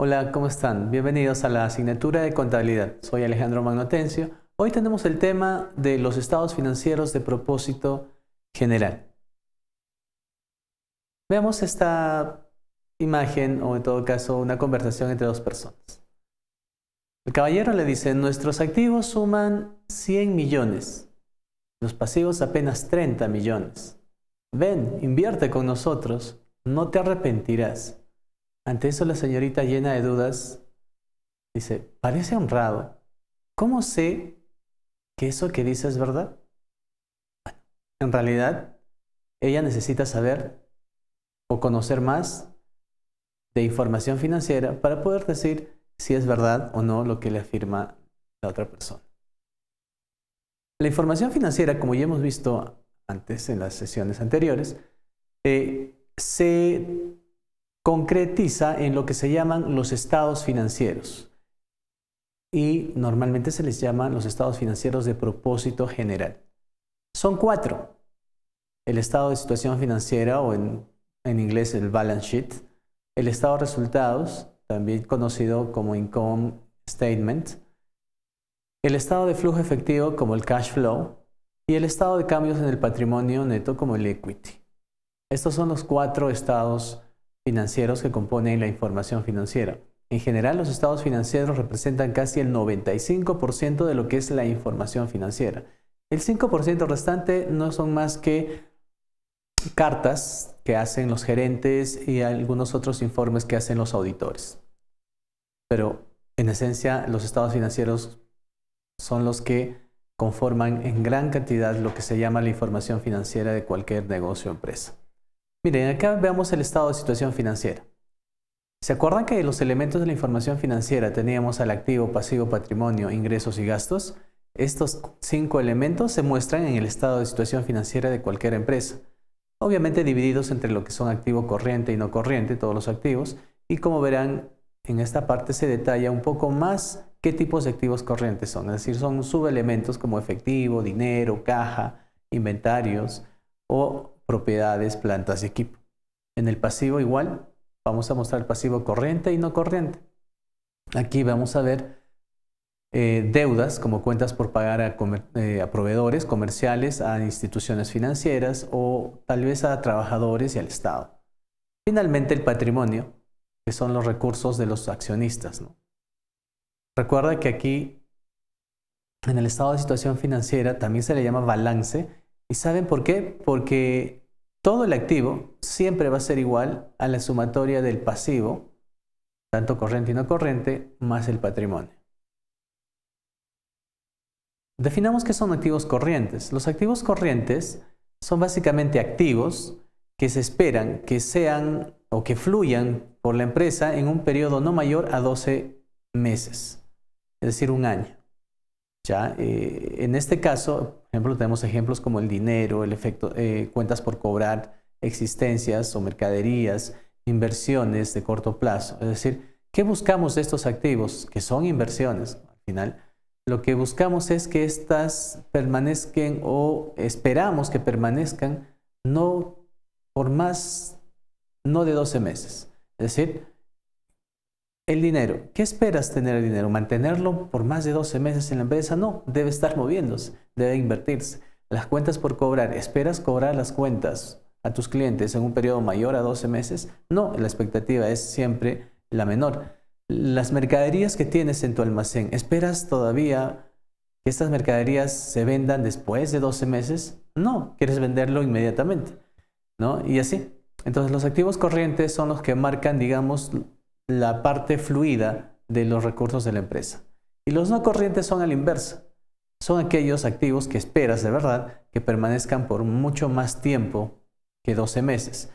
Hola, ¿cómo están? Bienvenidos a la asignatura de contabilidad. Soy Alejandro Magnotencio. Hoy tenemos el tema de los estados financieros de propósito general. Veamos esta imagen o en todo caso una conversación entre dos personas. El caballero le dice, nuestros activos suman 100 millones, los pasivos apenas 30 millones. Ven, invierte con nosotros, no te arrepentirás. Ante eso la señorita llena de dudas dice, parece honrado. ¿Cómo sé que eso que dice es verdad? en realidad, ella necesita saber o conocer más de información financiera para poder decir si es verdad o no lo que le afirma la otra persona. La información financiera, como ya hemos visto antes en las sesiones anteriores, eh, se concretiza en lo que se llaman los estados financieros. Y normalmente se les llama los estados financieros de propósito general. Son cuatro. El estado de situación financiera o en, en inglés el balance sheet, el estado de resultados, también conocido como income statement, el estado de flujo efectivo como el cash flow y el estado de cambios en el patrimonio neto como el equity. Estos son los cuatro estados financieros que componen la información financiera. En general, los estados financieros representan casi el 95% de lo que es la información financiera. El 5% restante no son más que cartas que hacen los gerentes y algunos otros informes que hacen los auditores. Pero en esencia, los estados financieros son los que conforman en gran cantidad lo que se llama la información financiera de cualquier negocio o empresa. Miren, acá veamos el estado de situación financiera. ¿Se acuerdan que los elementos de la información financiera teníamos al activo, pasivo, patrimonio, ingresos y gastos? Estos cinco elementos se muestran en el estado de situación financiera de cualquier empresa, obviamente divididos entre lo que son activo corriente y no corriente, todos los activos, y como verán, en esta parte se detalla un poco más qué tipos de activos corrientes son, es decir, son subelementos como efectivo, dinero, caja, inventarios o propiedades, plantas y equipo. En el pasivo igual, vamos a mostrar el pasivo corriente y no corriente. Aquí vamos a ver eh, deudas como cuentas por pagar eh, a, proveedores comerciales, a instituciones financieras o tal vez a trabajadores y al Estado. Finalmente el patrimonio, que son los recursos de los accionistas. Recuerda que aquí en el estado de situación financiera también se le llama balance ¿Y saben por qué? Porque todo el activo siempre va a ser igual a la sumatoria del pasivo, tanto corriente y no corriente, más el patrimonio. Definamos qué son activos corrientes. Los activos corrientes son básicamente activos que se esperan que sean o que fluyan por la empresa en un periodo no mayor a 12 meses, es decir, un año. ¿ya? Eh, en este caso, por ejemplo, tenemos ejemplos como el dinero, el efecto, eh, cuentas por cobrar, existencias o mercaderías, inversiones de corto plazo. Es decir, ¿qué buscamos de estos activos? Que son inversiones, al final. Lo que buscamos es que estas permanezcan o esperamos que permanezcan no por más, no de 12 meses. Es decir, el dinero. ¿Qué esperas tener el dinero? ¿Mantenerlo por más de 12 meses en la empresa? No, debe estar moviéndose, debe invertirse. Las cuentas por cobrar. ¿Esperas cobrar las cuentas a tus clientes en un periodo mayor a 12 meses? No, la expectativa es siempre la menor. Las mercaderías que tienes en tu almacén, ¿esperas todavía que estas mercaderías se vendan después de 12 meses? No, quieres venderlo inmediatamente. ¿No? Y así. Entonces los activos corrientes son los que marcan, digamos, la parte fluida de los recursos de la empresa. Y los no corrientes son al inverso. inversa. Son aquellos activos que esperas de verdad que permanezcan por mucho más tiempo que 12 meses.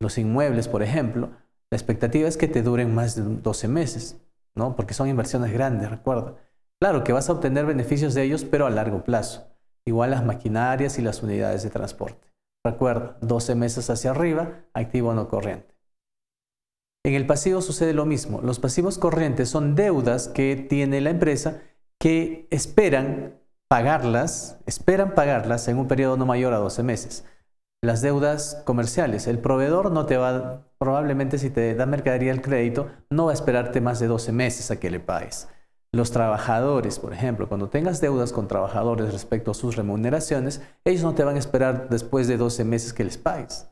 Los inmuebles, por ejemplo, la expectativa es que te duren más de 12 meses, ¿no? Porque son inversiones grandes, recuerda. Claro que vas a obtener beneficios de ellos, pero a largo plazo. Igual las maquinarias y las unidades de transporte. Recuerda, 12 meses hacia arriba, activo no corriente. En el pasivo sucede lo mismo. Los pasivos corrientes son deudas que tiene la empresa que esperan pagarlas, esperan pagarlas en un periodo no mayor a 12 meses. Las deudas comerciales, el proveedor no te va, probablemente si te da mercadería el crédito, no va a esperarte más de 12 meses a que le pagues. Los trabajadores, por ejemplo, cuando tengas deudas con trabajadores respecto a sus remuneraciones, ellos no te van a esperar después de 12 meses que les pagues.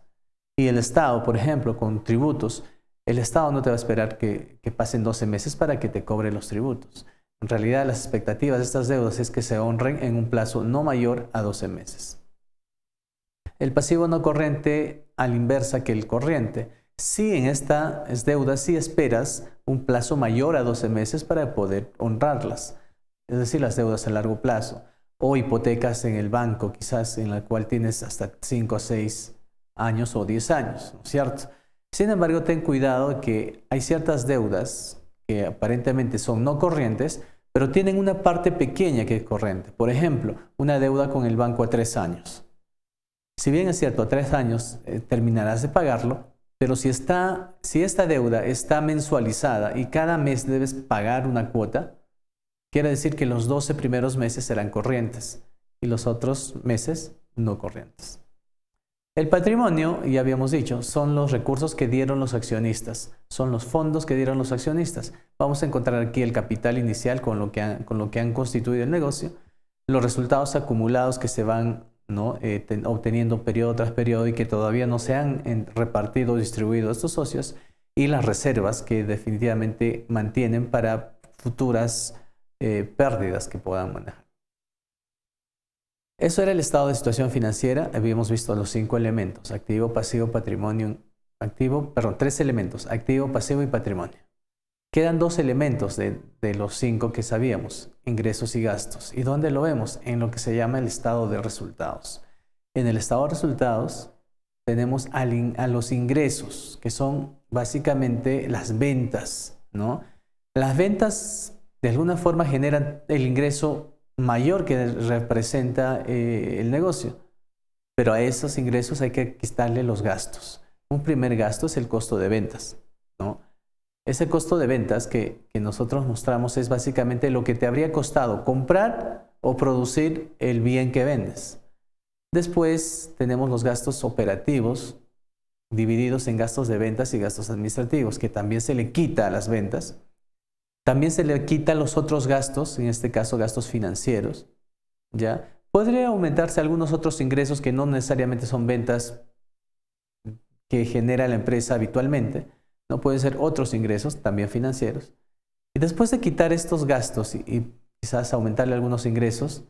Y el Estado, por ejemplo, con tributos, el Estado no te va a esperar que, pasen 12 meses para que te cobren los tributos. En realidad, las expectativas de estas deudas es que se honren en un plazo no mayor a 12 meses. El pasivo no corriente a la inversa que el corriente. Sí, en estas deudas sí esperas un plazo mayor a 12 meses para poder honrarlas, es decir, las deudas a largo plazo, o hipotecas en el banco, quizás en la cual tienes hasta 5 o 6 años o 10 años, cierto? Sin embargo, ten cuidado que hay ciertas deudas que aparentemente son no corrientes, pero tienen una parte pequeña que es corriente. Por ejemplo, una deuda con el banco a tres años. Si bien es cierto, a tres años eh, terminarás de pagarlo, pero si, si esta deuda está mensualizada y cada mes debes pagar una cuota, quiere decir que los 12 primeros meses serán corrientes y los otros meses no corrientes. El patrimonio, ya habíamos dicho, son los recursos que dieron los accionistas, son los fondos que dieron los accionistas. Vamos a encontrar aquí el capital inicial con lo que han, con lo que han constituido el negocio, los resultados acumulados que se van eh, obteniendo periodo tras periodo y que todavía no se han repartido o distribuido a estos socios, y las reservas que definitivamente mantienen para futuras eh, pérdidas que puedan manejar. Eso era el estado de situación financiera. Habíamos visto los cinco elementos, activo, pasivo, patrimonio, activo, perdón, tres elementos, activo, pasivo y patrimonio. Quedan dos elementos de, los cinco que sabíamos, ingresos y gastos. ¿Y dónde lo vemos? En lo que se llama el estado de resultados. En el estado de resultados tenemos a los ingresos, que son básicamente las ventas, ¿no? Las ventas de alguna forma generan el ingreso mayor que representa eh, el negocio. Pero a esos ingresos hay que quitarle los gastos. Un primer gasto es el costo de ventas. ¿no? Ese costo de ventas que nosotros mostramos es básicamente lo que te habría costado comprar o producir el bien que vendes. Después tenemos los gastos operativos divididos en gastos de ventas y gastos administrativos, que también se le quita a las ventas también se le quita los otros gastos, en este caso gastos financieros, ¿ya? Podría aumentarse algunos otros ingresos que no necesariamente son ventas que genera la empresa habitualmente, no pueden ser otros ingresos también financieros. Y después de quitar estos gastos y, quizás aumentarle algunos ingresos,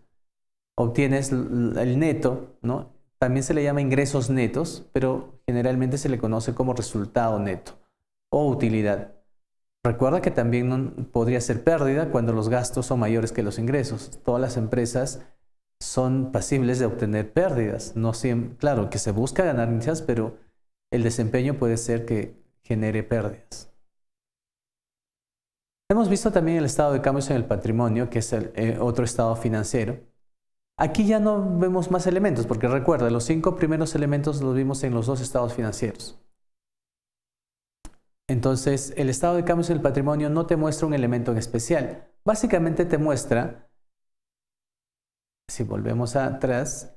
obtienes el neto, ¿no? También se le llama ingresos netos, pero generalmente se le conoce como resultado neto o utilidad. Recuerda que también podría ser pérdida cuando los gastos son mayores que los ingresos. Todas las empresas son pasibles de obtener pérdidas. No claro, que se busca ganancias, pero el desempeño puede ser que genere pérdidas. Hemos visto también el estado de cambios en el patrimonio, que es eh, otro estado financiero. Aquí ya no vemos más elementos, porque recuerda, los cinco primeros elementos los vimos en los dos estados financieros. Entonces, el estado de cambios en el patrimonio no te muestra un elemento en especial. Básicamente te muestra, si volvemos atrás,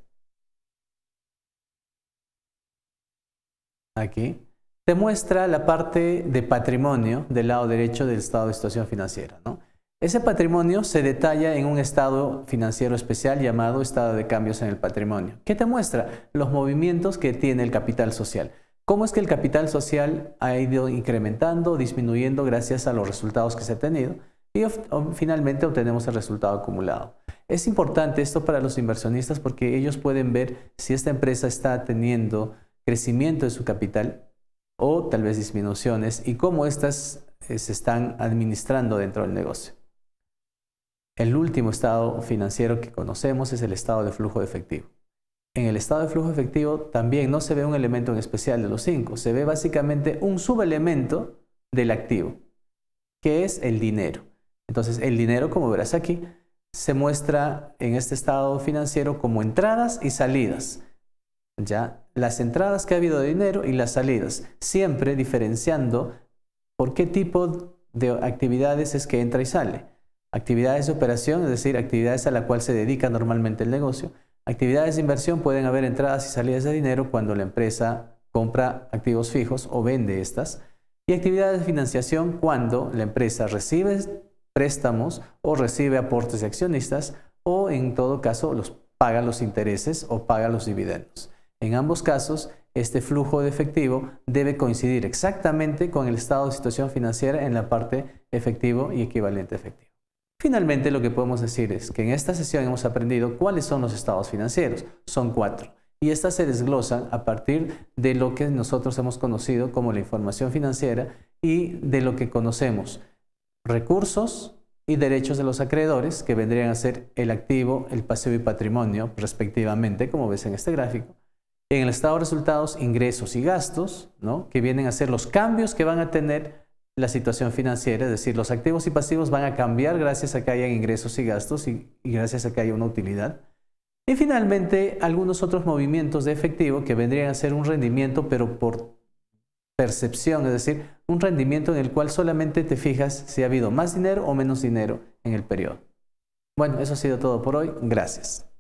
aquí, te muestra la parte de patrimonio del lado derecho del estado de situación financiera. Ese patrimonio se detalla en un estado financiero especial llamado estado de cambios en el patrimonio, ¿Qué te muestra los movimientos que tiene el capital social. ¿Cómo es que el capital social ha ido incrementando, o disminuyendo gracias a los resultados que se ha tenido? Y um, finalmente obtenemos el resultado acumulado. Es importante esto para los inversionistas porque ellos pueden ver si esta empresa está teniendo crecimiento de su capital o tal vez disminuciones y cómo estas eh, se están administrando dentro del negocio. El último estado financiero que conocemos es el estado de flujo de efectivo. En el estado de flujo efectivo también no se ve un elemento en especial de los cinco, se ve básicamente un subelemento del activo, que es el dinero. Entonces el dinero, como verás aquí, se muestra en este estado financiero como entradas y salidas. Ya las entradas que ha habido de dinero y las salidas, siempre diferenciando por qué tipo de actividades es que entra y sale. Actividades de operación, es decir, actividades a la cual se dedica normalmente el negocio, Actividades de inversión pueden haber entradas y salidas de dinero cuando la empresa compra activos fijos o vende estas. Y actividades de financiación cuando la empresa recibe préstamos o recibe aportes de accionistas o en todo caso los paga los intereses o paga los dividendos. En ambos casos, este flujo de efectivo debe coincidir exactamente con el estado de situación financiera en la parte efectivo y equivalente efectivo. Finalmente, lo que podemos decir es que en esta sesión hemos aprendido cuáles son los estados financieros. Son cuatro. Y estas se desglosan a partir de lo que nosotros hemos conocido como la información financiera y de lo que conocemos. Recursos y derechos de los acreedores, que vendrían a ser el activo, el pasivo y patrimonio, respectivamente, como ves en este gráfico. En el estado de resultados, ingresos y gastos, ¿no? que vienen a ser los cambios que van a tener la situación financiera, es decir, los activos y pasivos van a cambiar gracias a que hayan ingresos y gastos y, gracias a que haya una utilidad. Y finalmente, algunos otros movimientos de efectivo que vendrían a ser un rendimiento, pero por percepción, es decir, un rendimiento en el cual solamente te fijas si ha habido más dinero o menos dinero en el periodo. Bueno, eso ha sido todo por hoy. Gracias.